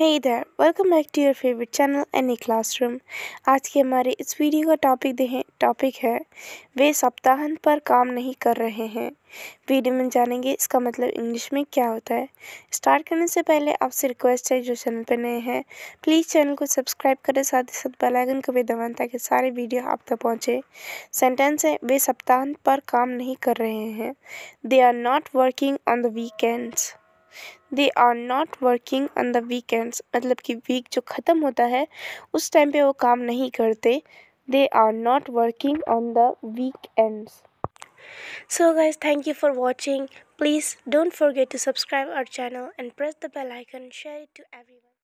है इधर welcome back to your favourite channel any classroom आज के हमारे इस वीडियो का टॉपिक देखें टॉपिक है वे सप्ताहांत पर काम नहीं कर रहे हैं वीडियो में जानेंगे इसका मतलब इंग्लिश में क्या होता है स्टार्ट करने से पहले आपसे रिक्वेस्ट है जो चैनल पर नए हैं प्लीज़ चैनल को सब्सक्राइब करें साथ ही साथ बेलाइकन को भी दबाएं ताकि सारे वीडियो आप तक पहुँचे सेंटेंस है वे सप्ताहांत पर काम नहीं कर रहे हैं they are not working on the weekends they are not working on the weekends मतलब कि वीक जो ख़त्म होता है उस टाइम पे वो काम नहीं करते they are not working on the weekends so guys thank you for watching please don't forget to subscribe our channel and press the bell icon share to every